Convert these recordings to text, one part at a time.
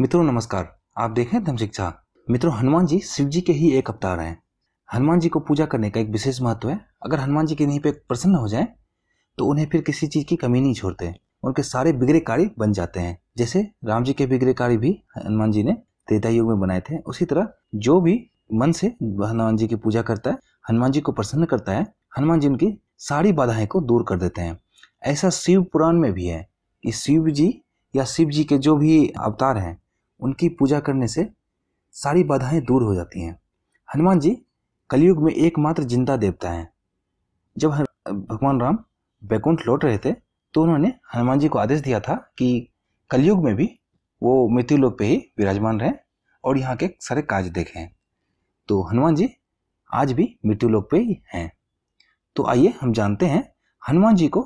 मित्रों नमस्कार आप देख रहे हैं धम शिक्षा मित्रों हनुमान जी शिव जी के ही एक अवतार हैं हनुमान जी को पूजा करने का एक विशेष महत्व है अगर हनुमान जी नहीं पे प्रसन्न हो जाए तो उन्हें फिर किसी चीज़ की कमी नहीं छोड़ते उनके सारे बिगड़े कार्य बन जाते हैं जैसे राम जी के बिगड़े कार्य भी हनुमान जी ने त्रेता युग में बनाए थे उसी तरह जो भी मन से हनुमान जी की पूजा करता है हनुमान जी को प्रसन्न करता है हनुमान जी उनकी सारी बाधाएं को दूर कर देते हैं ऐसा शिव पुराण में भी है कि शिव जी या शिव जी के जो भी अवतार हैं उनकी पूजा करने से सारी बाधाएं दूर हो जाती हैं हनुमान जी कलयुग में एकमात्र जिंदा देवता हैं जब भगवान राम बैकुंठ लौट रहे थे तो उन्होंने हनुमान जी को आदेश दिया था कि कलयुग में भी वो मृत्यु लोक पे ही विराजमान रहें और यहाँ के सारे काज देखें तो हनुमान जी आज भी मृत्यु लोक पे ही हैं तो आइए हम जानते हैं हनुमान जी को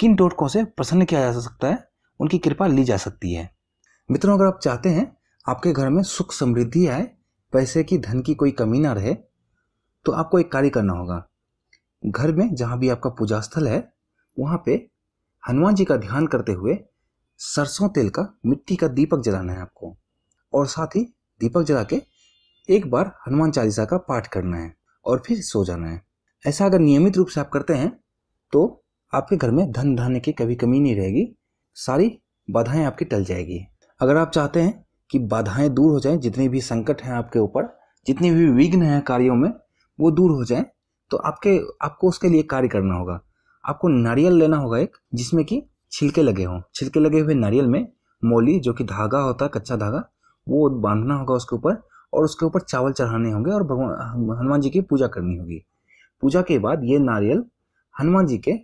किन टोटकों से प्रसन्न किया जा सकता है उनकी कृपा ली जा सकती है मित्रों अगर आप चाहते हैं आपके घर में सुख समृद्धि आए पैसे की धन की कोई कमी ना रहे तो आपको एक कार्य करना होगा घर में जहाँ भी आपका पूजा स्थल है वहाँ पे हनुमान जी का ध्यान करते हुए सरसों तेल का मिट्टी का दीपक जलाना है आपको और साथ ही दीपक जला के एक बार हनुमान चालीसा का पाठ करना है और फिर सो जाना है ऐसा अगर नियमित रूप से आप करते हैं तो आपके घर में धन धान्य की कभी कमी नहीं रहेगी सारी बाधाएं आपकी टल जाएगी अगर आप चाहते हैं कि बाधाएं दूर हो जाएं जितने भी संकट हैं आपके ऊपर जितने भी विघ्न हैं कार्यों में वो दूर हो जाएं तो आपके आपको उसके लिए कार्य करना होगा आपको नारियल लेना होगा एक जिसमें कि छिलके लगे हों छिलके लगे हुए नारियल में मोली जो कि धागा होता है कच्चा धागा वो बांधना होगा उसके ऊपर और उसके ऊपर चावल चढ़ाने होंगे और भगवान हनुमान जी की पूजा करनी होगी पूजा के बाद ये नारियल हनुमान जी के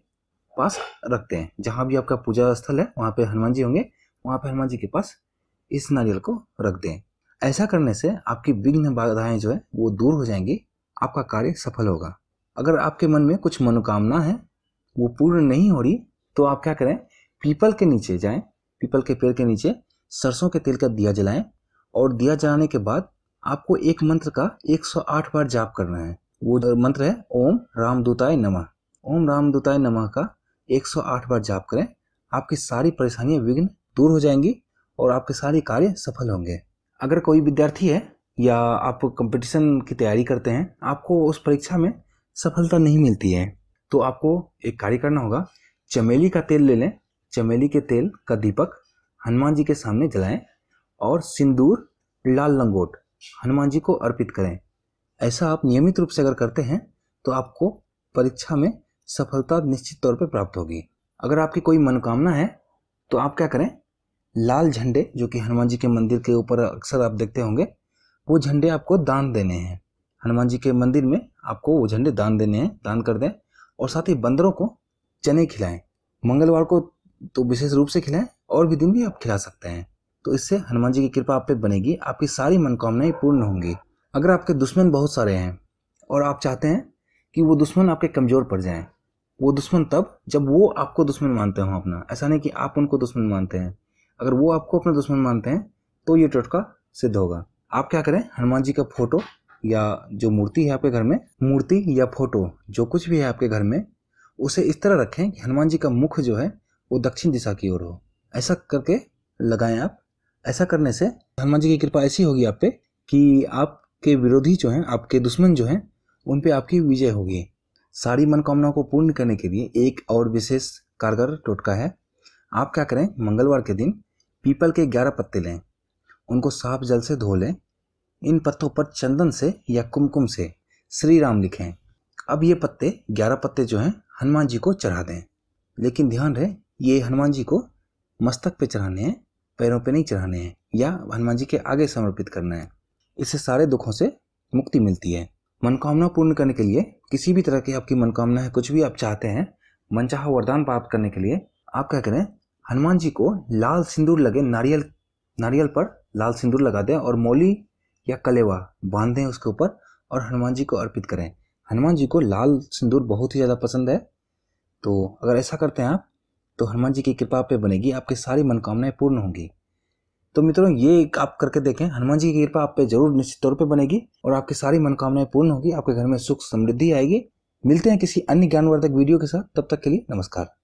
पास रखते हैं जहाँ भी आपका पूजा स्थल है वहाँ पे हनुमान जी होंगे वहाँ पे हनुमान जी के पास इस नारियल को रख दें ऐसा करने से आपकी विघ्न बाधाएं जो है वो दूर हो जाएंगी आपका कार्य सफल होगा अगर आपके मन में कुछ मनोकामना है वो पूर्ण नहीं हो रही तो आप क्या करें पीपल के नीचे जाएं पीपल के पेड़ के नीचे सरसों के तेल का दिया जलाएं और दिया जलाने के बाद आपको एक मंत्र का 108 बार जाप करना है वो मंत्र है ओम राम दूताय नमः ओम राम दूताय नमः का 108 बार जाप करें आपकी सारी परेशानियां विघ्न दूर हो जाएंगी और आपके सारे कार्य सफल होंगे अगर कोई विद्यार्थी है या आप कंपटीशन की तैयारी करते हैं आपको उस परीक्षा में सफलता नहीं मिलती है तो आपको एक कार्य करना होगा चमेली का तेल ले लें चमेली के तेल का दीपक हनुमान जी के सामने जलाएं और सिंदूर लाल लंगोट हनुमान जी को अर्पित करें ऐसा आप नियमित रूप से अगर करते हैं तो आपको परीक्षा में सफलता निश्चित तौर पर प्राप्त होगी अगर आपकी कोई मनोकामना है तो आप क्या करें लाल झंडे जो कि हनुमान जी के मंदिर के ऊपर अक्सर आप देखते होंगे वो झंडे आपको दान देने हैं हनुमान जी के मंदिर में आपको वो झंडे दान देने हैं दान कर दें और साथ ही बंदरों को चने खिलाएं मंगलवार को तो विशेष रूप से खिलाएं और भी दिन भी आप खिला सकते हैं तो इससे हनुमान जी की कृपा आप पे बनेगी आपकी सारी मनोकामनाएं पूर्ण होंगी अगर आपके दुश्मन बहुत सारे हैं और आप चाहते हैं कि वो दुश्मन आपके कमज़ोर पड़ जाएं वो दुश्मन तब जब वो आपको दुश्मन मानते हो अपना ऐसा नहीं कि आप उनको दुश्मन मानते हैं अगर वो आपको अपना दुश्मन मानते हैं तो ये टोटका सिद्ध होगा आप क्या करें हनुमान जी का फोटो या जो मूर्ति है आपके घर में मूर्ति या फोटो जो कुछ भी है आपके घर में उसे इस तरह रखें कि हनुमान जी का मुख जो है वो दक्षिण दिशा की ओर हो ऐसा करके लगाएं आप ऐसा करने से हनुमान जी की कृपा ऐसी होगी आप पे कि आपके विरोधी जो हैं आपके दुश्मन जो हैं उन पे आपकी विजय होगी सारी मनोकामनाओं को पूर्ण करने के लिए एक और विशेष कारगर टोटका है आप क्या करें मंगलवार के दिन पीपल के ग्यारह पत्ते लें उनको साफ जल से धो लें इन पत्तों पर चंदन से या कुमकुम से श्री राम लिखें अब ये पत्ते ग्यारह पत्ते जो हैं हनुमान जी को चढ़ा दें लेकिन ध्यान रहे ये हनुमान जी को मस्तक पे चढ़ाने हैं पैरों पे नहीं चढ़ाने हैं या हनुमान जी के आगे समर्पित करना है इससे सारे दुखों से मुक्ति मिलती है मनोकामना पूर्ण करने के लिए किसी भी तरह की आपकी मनोकामना है कुछ भी आप चाहते हैं मनचाहा वरदान प्राप्त करने के लिए आप क्या करें हनुमान जी को लाल सिंदूर लगे नारियल नारियल पर लाल सिंदूर लगा दें और मौली या कलेवा बांध दें उसके ऊपर और हनुमान जी को अर्पित करें हनुमान जी को लाल सिंदूर बहुत ही ज़्यादा पसंद है तो अगर ऐसा करते हैं आप तो हनुमान जी की कृपा पे बनेगी आपकी सारी मनोकामनाएं पूर्ण होंगी तो मित्रों ये आप करके देखें हनुमान जी की कृपा आप पे जरूर निश्चित तौर पे बनेगी और आपकी सारी मनोकामनाएं पूर्ण होगी आपके घर में सुख समृद्धि आएगी मिलते हैं किसी अन्य ज्ञानवर्धक वीडियो के साथ तब तक के लिए नमस्कार